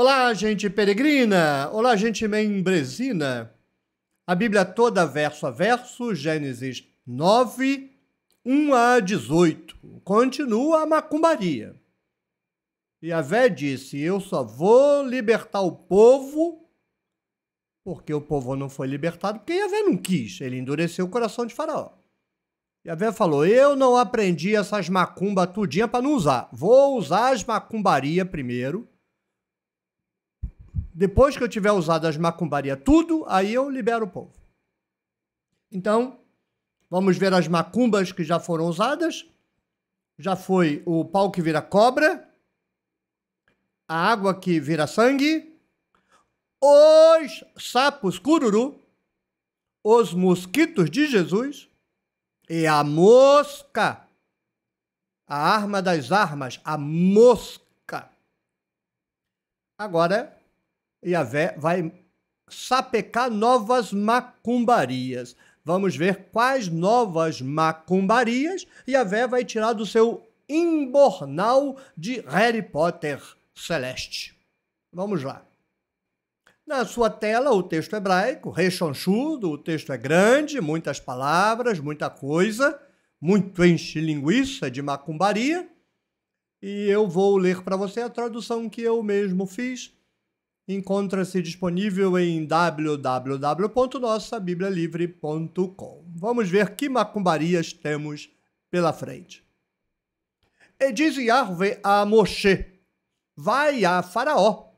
Olá, gente peregrina! Olá, gente membresina! A Bíblia toda, verso a verso, Gênesis 9, 1 a 18. Continua a macumbaria. E a Vé disse: Eu só vou libertar o povo, porque o povo não foi libertado, porque a Vé não quis. Ele endureceu o coração de Faraó. E a Vé falou: Eu não aprendi essas macumbas tudinha para não usar. Vou usar as macumbaria primeiro depois que eu tiver usado as macumbarias tudo, aí eu libero o povo. Então, vamos ver as macumbas que já foram usadas. Já foi o pau que vira cobra, a água que vira sangue, os sapos cururu, os mosquitos de Jesus e a mosca, a arma das armas, a mosca. Agora Iavé vai sapecar novas macumbarias. Vamos ver quais novas macumbarias Iavé vai tirar do seu imbornal de Harry Potter celeste. Vamos lá. Na sua tela, o texto hebraico, rechonchudo, o texto é grande, muitas palavras, muita coisa, muito enche linguiça de macumbaria. E eu vou ler para você a tradução que eu mesmo fiz encontra-se disponível em www.nossabiblialivre.com. Vamos ver que macumbarias temos pela frente. E diz Yahvé a Moshe: Vai a Faraó,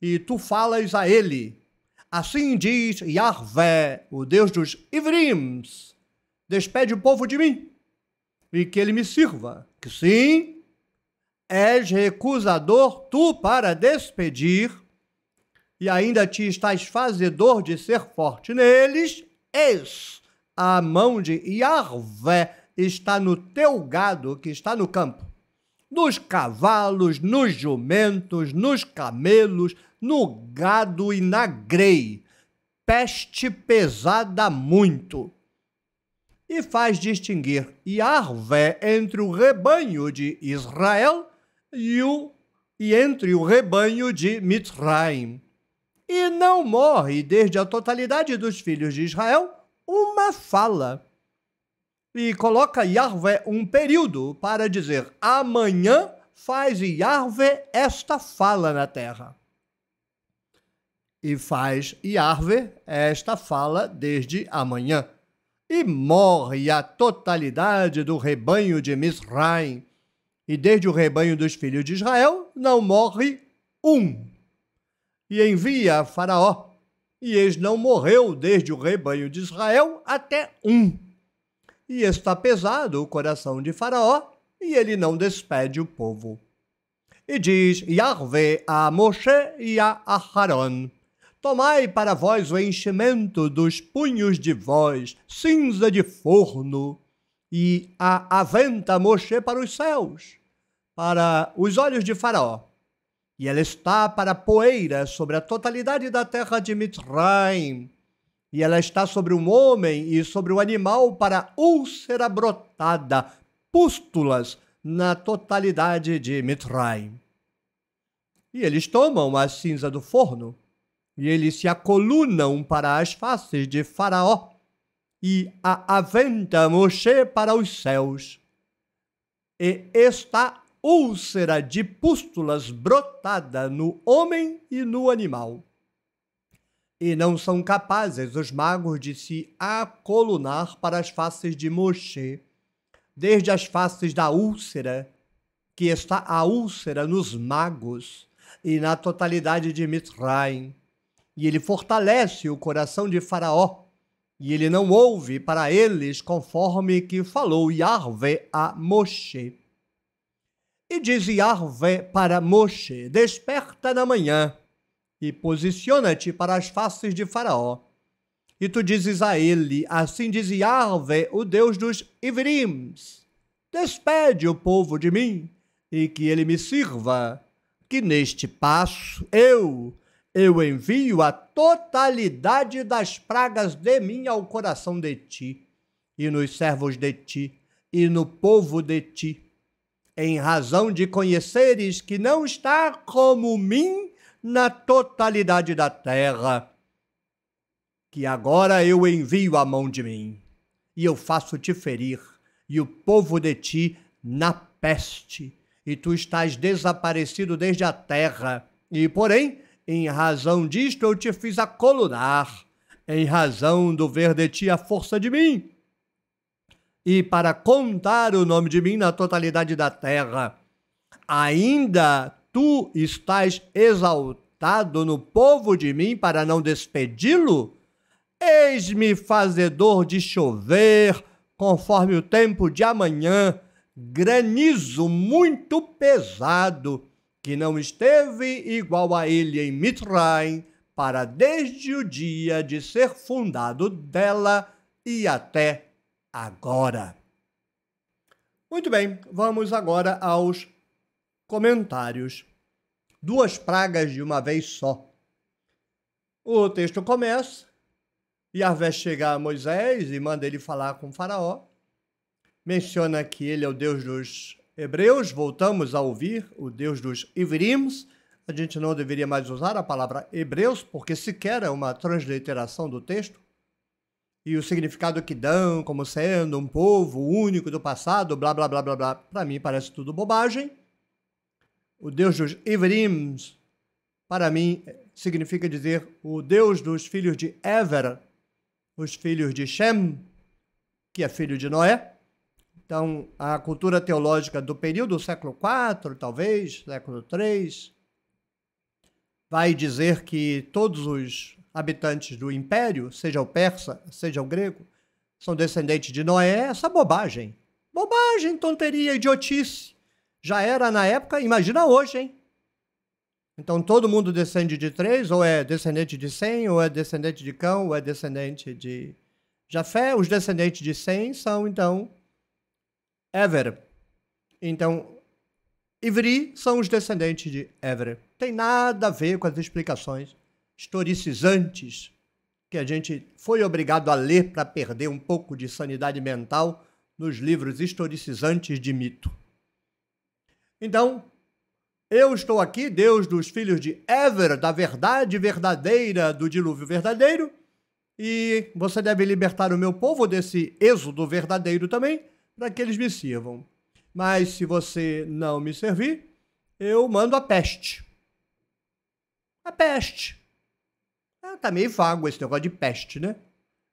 e tu falas a ele. Assim diz Yahvé, o Deus dos Ivrims: Despede o povo de mim, e que ele me sirva. Que sim, és recusador tu para despedir e ainda te estás fazedor de ser forte neles, eis a mão de Yahvé está no teu gado que está no campo, nos cavalos, nos jumentos, nos camelos, no gado e na grei. Peste pesada muito. E faz distinguir Yahvé entre o rebanho de Israel e, o, e entre o rebanho de Mitzrayim. E não morre desde a totalidade dos filhos de Israel uma fala. E coloca Yahvé um período para dizer: amanhã faz Yahvé esta fala na terra. E faz Yahvé esta fala desde amanhã. E morre a totalidade do rebanho de Misraim. E desde o rebanho dos filhos de Israel não morre um e envia a Faraó. E eis não morreu desde o rebanho de Israel até um. E está pesado o coração de Faraó, e ele não despede o povo. E diz Yahvé a Moshe e a Aharon: Tomai para vós o enchimento dos punhos de vós, cinza de forno, e a aventa Moshe para os céus, para os olhos de Faraó e ela está para poeira sobre a totalidade da terra de Mitraim, E ela está sobre um homem e sobre o um animal para úlcera brotada, pústulas na totalidade de Mitraim. E eles tomam a cinza do forno, e eles se acolunam para as faces de Faraó, e a aventa Moshe para os céus. E está úlcera de pústulas brotada no homem e no animal. E não são capazes os magos de se acolunar para as faces de Moshe, desde as faces da úlcera, que está a úlcera nos magos, e na totalidade de Mitzrayim. E ele fortalece o coração de Faraó, e ele não ouve para eles conforme que falou Yahvé a Moshe e diz Yahvé para Moshe: Desperta na manhã e posiciona-te para as faces de Faraó. E tu dizes a ele: Assim diz Yahvé, o Deus dos Ivrims: Despede o povo de mim e que ele me sirva. Que neste passo eu, eu envio a totalidade das pragas de mim ao coração de ti, e nos servos de ti, e no povo de ti em razão de conheceres que não está como mim na totalidade da terra, que agora eu envio a mão de mim, e eu faço te ferir, e o povo de ti na peste, e tu estás desaparecido desde a terra, e porém, em razão disto eu te fiz acolunar, em razão do ver de ti a força de mim, e para contar o nome de mim na totalidade da terra. Ainda tu estás exaltado no povo de mim para não despedi-lo? Eis-me fazedor de chover, conforme o tempo de amanhã, granizo muito pesado, que não esteve igual a ele em Mitraim, para desde o dia de ser fundado dela e até agora. Muito bem, vamos agora aos comentários. Duas pragas de uma vez só. O texto começa: Yahvé chega a Moisés e manda ele falar com Faraó. Menciona que ele é o Deus dos hebreus. Voltamos a ouvir o Deus dos Ivrims. A gente não deveria mais usar a palavra hebreus, porque sequer é uma transliteração do texto e o significado que dão como sendo um povo único do passado, blá blá blá blá blá, para mim parece tudo bobagem. O Deus dos Ivrims, para mim, significa dizer o Deus dos filhos de Ever, os filhos de Shem, que é filho de Noé. Então, a cultura teológica do período século IV, talvez, século III, vai dizer que todos os habitantes do império, seja o persa, seja o grego, são descendentes de Noé, essa bobagem. Bobagem, tonteria, idiotice. Já era na época, imagina hoje, hein? Então todo mundo descende de três, ou é descendente de Sem, ou é descendente de Cão, ou é descendente de Jafé. Os descendentes de Sem são, então, Ever. Então, Ivri são os descendentes de Ever. Tem nada a ver com as explicações historicizantes que a gente foi obrigado a ler para perder um pouco de sanidade mental nos livros historicizantes de mito. Então, eu estou aqui, Deus dos filhos de Ever, da verdade verdadeira do dilúvio verdadeiro, e você deve libertar o meu povo desse êxodo verdadeiro também, para que eles me sirvam. Mas se você não me servir, eu mando a peste. A peste tá meio vago esse negócio de peste, né?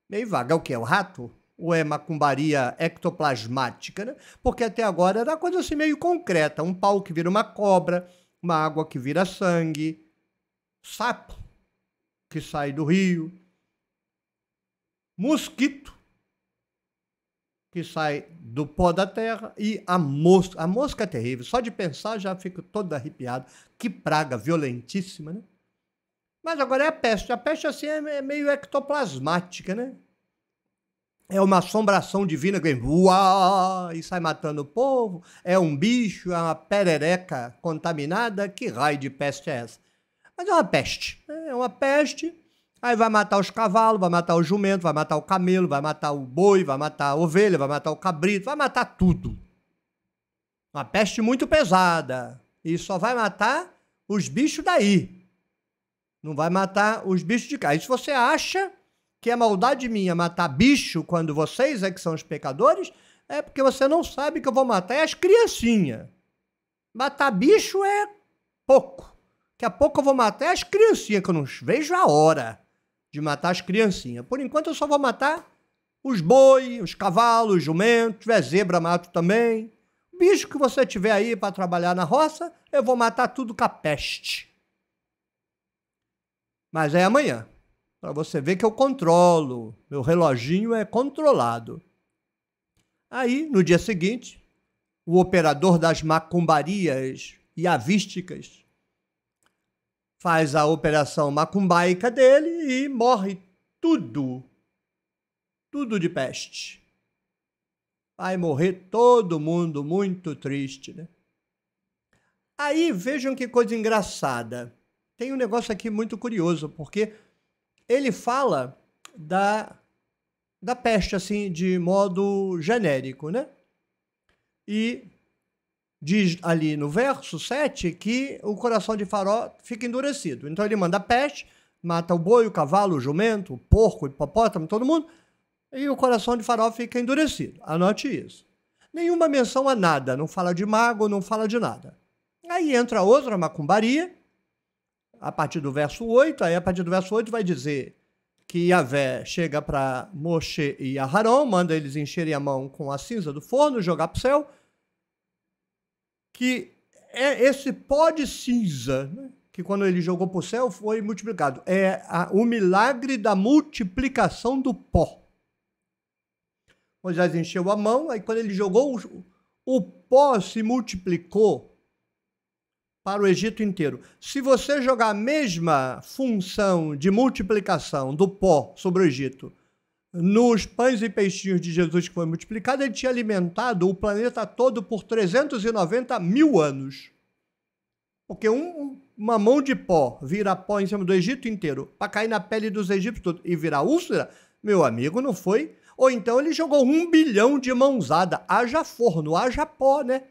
Meio vago. É o quê? É o rato? Ou é macumbaria ectoplasmática, né? Porque até agora era coisa assim meio concreta. Um pau que vira uma cobra, uma água que vira sangue, sapo que sai do rio, mosquito que sai do pó da terra e a mosca. A mosca é terrível. Só de pensar já fico todo arrepiado. Que praga violentíssima, né? Mas agora é a peste. A peste assim é, é meio ectoplasmática, né? É uma assombração divina que voa e sai matando o povo. É um bicho, é uma perereca contaminada. Que raio de peste é essa? Mas é uma peste. Né? É uma peste. Aí vai matar os cavalos, vai matar o jumento, vai matar o camelo, vai matar o boi, vai matar a ovelha, vai matar o cabrito, vai matar tudo. Uma peste muito pesada. E só vai matar os bichos daí. Não vai matar os bichos de casa. E se você acha que é maldade minha matar bicho quando vocês é que são os pecadores, é porque você não sabe que eu vou matar é as criancinhas. Matar bicho é pouco. Daqui a pouco eu vou matar é as criancinhas, que eu não vejo a hora de matar as criancinhas. Por enquanto eu só vou matar os boi, os cavalos, os jumentos, tiver zebra, mato também. Bicho que você tiver aí para trabalhar na roça, eu vou matar tudo com a peste. Mas é amanhã. Para você ver que eu controlo. Meu reloginho é controlado. Aí, no dia seguinte, o operador das macumbarias e avísticas faz a operação macumbaica dele e morre tudo. Tudo de peste. Vai morrer todo mundo muito triste, né? Aí vejam que coisa engraçada tem um negócio aqui muito curioso, porque ele fala da, da peste, assim, de modo genérico, né? E diz ali no verso 7 que o coração de Faró fica endurecido. Então ele manda a peste, mata o boi, o cavalo, o jumento, o porco, o hipopótamo, todo mundo, e o coração de Faró fica endurecido. Anote isso. Nenhuma menção a nada, não fala de mago, não fala de nada. Aí entra outra macumbaria, a partir do verso 8, aí a partir do verso 8 vai dizer que Yahvé chega para Moshe e Aharon, manda eles encherem a mão com a cinza do forno, jogar para o céu, que é esse pó de cinza, né, que quando ele jogou para o céu foi multiplicado, é a, o milagre da multiplicação do pó. Moisés encheu a mão, aí quando ele jogou, o, o pó se multiplicou para o Egito inteiro. Se você jogar a mesma função de multiplicação do pó sobre o Egito nos pães e peixinhos de Jesus que foi multiplicado, ele tinha alimentado o planeta todo por 390 mil anos. Porque um, uma mão de pó vira pó em cima do Egito inteiro para cair na pele dos egípcios todos, e virar úlcera, meu amigo, não foi? Ou então ele jogou um bilhão de mãozada. Haja forno, haja pó, né?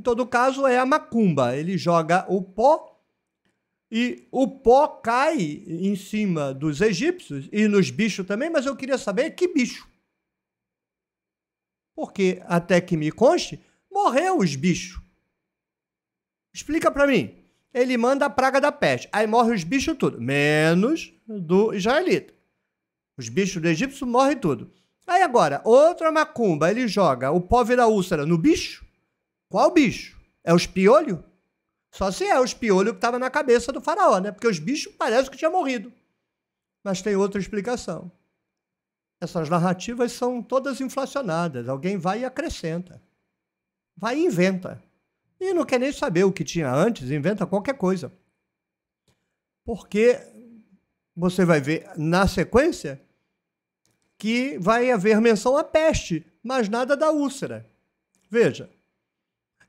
Em todo caso, é a macumba. Ele joga o pó e o pó cai em cima dos egípcios e nos bichos também, mas eu queria saber que bicho. Porque, até que me conste, morreu os bichos. Explica para mim. Ele manda a praga da peste. Aí morre os bichos tudo, menos do israelita. Os bichos do egípcio morrem tudo. Aí agora, outra macumba, ele joga o pó vira úlcera no bicho qual bicho? É os espiolho? Só se é os espiolho que estava na cabeça do faraó, né? Porque os bichos parecem que tinham morrido. Mas tem outra explicação. Essas narrativas são todas inflacionadas. Alguém vai e acrescenta. Vai e inventa. E não quer nem saber o que tinha antes, inventa qualquer coisa. Porque você vai ver na sequência que vai haver menção à peste, mas nada da úlcera. Veja,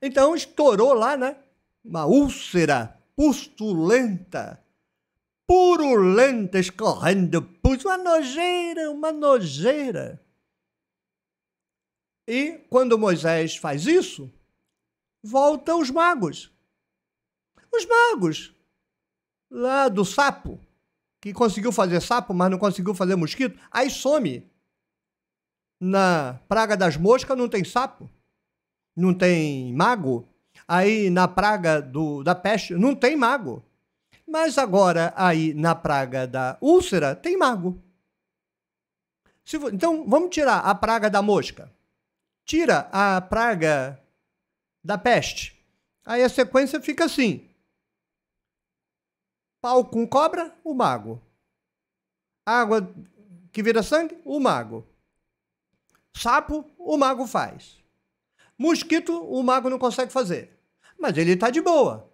então estourou lá, né? Uma úlcera pustulenta, purulenta, escorrendo pus, uma nojeira, uma nojeira. E quando Moisés faz isso, voltam os magos. Os magos lá do sapo, que conseguiu fazer sapo, mas não conseguiu fazer mosquito, aí some. Na praga das moscas não tem sapo não tem mago. Aí na praga do, da peste não tem mago. Mas agora, aí na praga da úlcera, tem mago. então, vamos tirar a praga da mosca. Tira a praga da peste. Aí a sequência fica assim: pau com cobra, o mago. Água que vira sangue, o mago. Sapo, o mago faz. Mosquito, o mago não consegue fazer. Mas ele está de boa.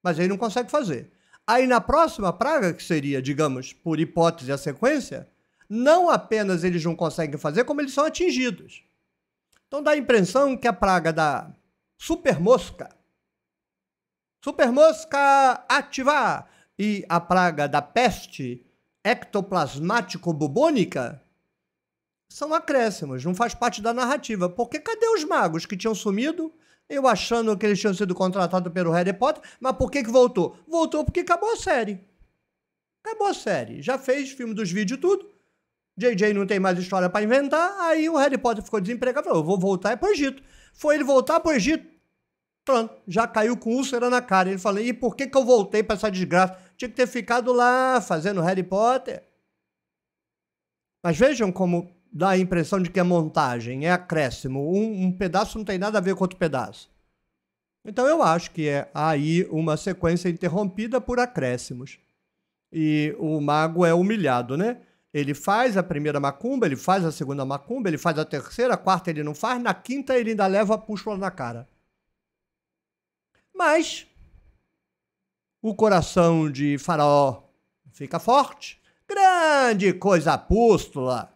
Mas ele não consegue fazer. Aí na próxima praga, que seria, digamos, por hipótese a sequência, não apenas eles não conseguem fazer, como eles são atingidos. Então dá a impressão que a praga da supermosca, supermosca ativar, e a praga da peste ectoplasmático-bubônica são acréscimos, não faz parte da narrativa. Porque cadê os magos que tinham sumido? Eu achando que eles tinham sido contratados pelo Harry Potter, mas por que, que voltou? Voltou porque acabou a série. Acabou a série. Já fez filme dos vídeos tudo. JJ não tem mais história para inventar. Aí o Harry Potter ficou desempregado e falou: Eu vou voltar é pro Egito. Foi ele voltar pro Egito. Pronto, já caiu com úlcera na cara. Ele falou: E por que, que eu voltei para essa desgraça? Tinha que ter ficado lá fazendo Harry Potter. Mas vejam como dá a impressão de que é montagem, é acréscimo. Um, um pedaço não tem nada a ver com outro pedaço. Então eu acho que é aí uma sequência interrompida por acréscimos. E o mago é humilhado, né? Ele faz a primeira macumba, ele faz a segunda macumba, ele faz a terceira, a quarta ele não faz, na quinta ele ainda leva a pústula na cara. Mas o coração de Faraó fica forte. Grande coisa pústula!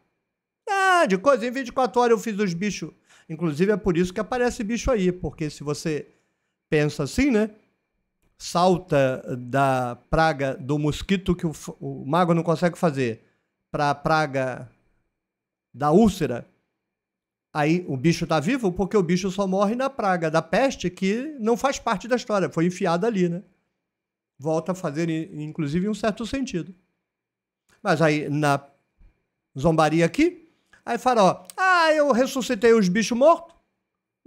Ah, de coisa, em 24 horas eu fiz os bichos. Inclusive é por isso que aparece bicho aí, porque se você pensa assim, né? Salta da praga do mosquito que o, o mago não consegue fazer para a praga da úlcera, aí o bicho está vivo porque o bicho só morre na praga da peste que não faz parte da história, foi enfiado ali, né? Volta a fazer, inclusive, um certo sentido. Mas aí na zombaria aqui, Aí fala, ah, eu ressuscitei os bichos mortos.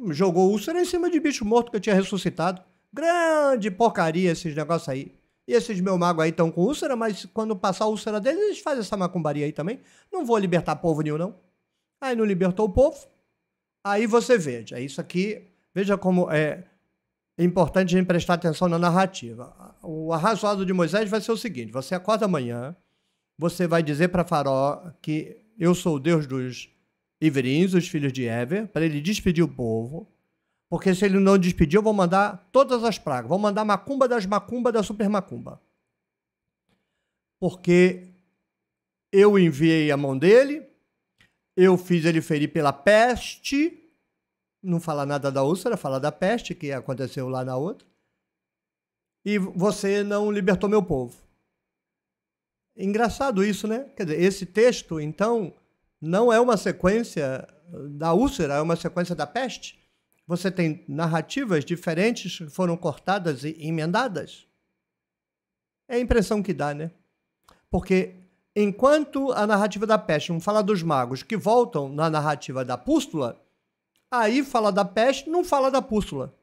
Jogou úlcera em cima de bicho morto que eu tinha ressuscitado. Grande porcaria esses negócios aí. E esses meu mago aí estão com úlcera, mas quando passar a úlcera deles, eles fazem essa macumbaria aí também. Não vou libertar povo nenhum, não. Aí não libertou o povo. Aí você veja, isso aqui, veja como é importante a gente prestar atenção na narrativa. O arrasado de Moisés vai ser o seguinte: você acorda amanhã, você vai dizer para faró que eu sou o Deus dos Iverins, os filhos de Ever, para ele despedir o povo. Porque se ele não despedir, eu vou mandar todas as pragas. Vou mandar macumba das macumba da super macumba. Porque eu enviei a mão dele, eu fiz ele ferir pela peste. Não fala nada da úlcera, fala da peste que aconteceu lá na outra. E você não libertou meu povo. Engraçado isso, né? Quer dizer, esse texto, então, não é uma sequência da úlcera, é uma sequência da peste? Você tem narrativas diferentes que foram cortadas e emendadas? É a impressão que dá, né? Porque enquanto a narrativa da peste, não fala dos magos, que voltam na narrativa da pústula, aí fala da peste, não fala da pústula.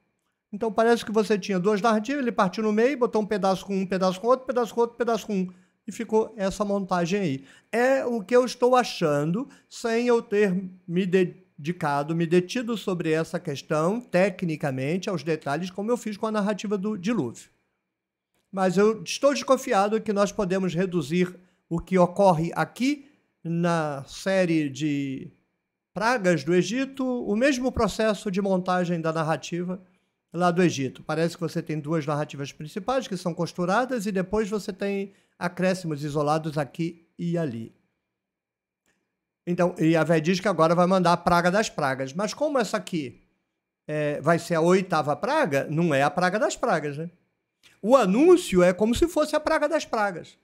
Então parece que você tinha duas narrativas, ele partiu no meio, botou um pedaço com um, pedaço com outro, pedaço com outro, pedaço com um e ficou essa montagem aí. É o que eu estou achando, sem eu ter me dedicado, me detido sobre essa questão, tecnicamente, aos detalhes, como eu fiz com a narrativa do dilúvio. Mas eu estou desconfiado que nós podemos reduzir o que ocorre aqui na série de pragas do Egito, o mesmo processo de montagem da narrativa lá do Egito. Parece que você tem duas narrativas principais que são costuradas e depois você tem acréscimos isolados aqui e ali. Então, Yahvé diz que agora vai mandar a praga das pragas. Mas como essa aqui é, vai ser a oitava praga, não é a praga das pragas, né? O anúncio é como se fosse a praga das pragas.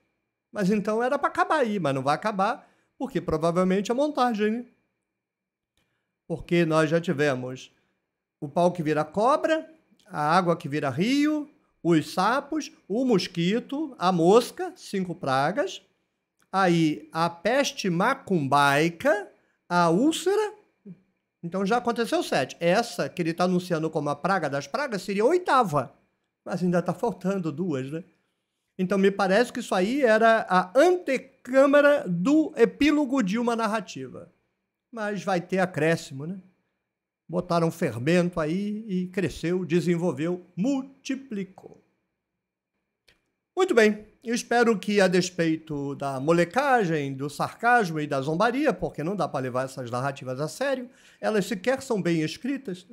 Mas então era para acabar aí, mas não vai acabar, porque provavelmente a é montagem. Né? Porque nós já tivemos o pau que vira cobra, a água que vira rio, os sapos, o mosquito, a mosca, cinco pragas. Aí a peste macumbaica, a úlcera. Então já aconteceu sete. Essa que ele está anunciando como a praga das pragas seria a oitava. Mas ainda está faltando duas, né? Então me parece que isso aí era a antecâmara do epílogo de uma narrativa. Mas vai ter acréscimo, né? botaram fermento aí e cresceu, desenvolveu, multiplicou. Muito bem, eu espero que, a despeito da molecagem, do sarcasmo e da zombaria, porque não dá para levar essas narrativas a sério, elas sequer são bem escritas,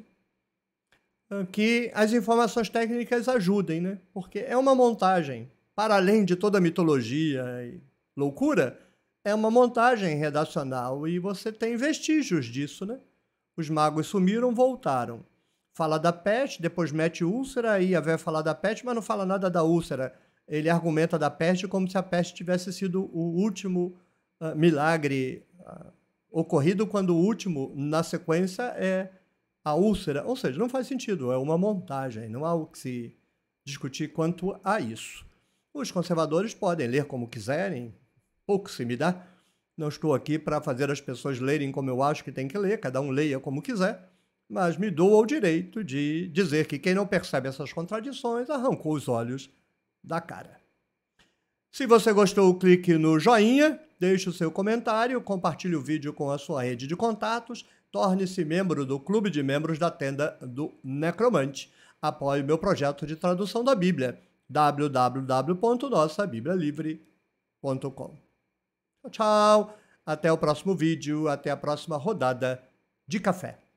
que as informações técnicas ajudem, né? Porque é uma montagem, para além de toda a mitologia e loucura, é uma montagem redacional e você tem vestígios disso, né? Os magos sumiram, voltaram. Fala da peste, depois mete úlcera, aí a véia fala da peste, mas não fala nada da úlcera. Ele argumenta da peste como se a peste tivesse sido o último uh, milagre uh, ocorrido, quando o último, na sequência, é a úlcera. Ou seja, não faz sentido, é uma montagem, não há o que se discutir quanto a isso. Os conservadores podem ler como quiserem, pouco se me dá, não estou aqui para fazer as pessoas lerem como eu acho que tem que ler, cada um leia como quiser, mas me dou o direito de dizer que quem não percebe essas contradições arrancou os olhos da cara. Se você gostou, clique no joinha, deixe o seu comentário, compartilhe o vídeo com a sua rede de contatos, torne-se membro do Clube de Membros da Tenda do Necromante. Apoie meu projeto de tradução da Bíblia, www.nossabiblialivre.com. Tchau, tchau. Até o próximo vídeo, até a próxima rodada de café.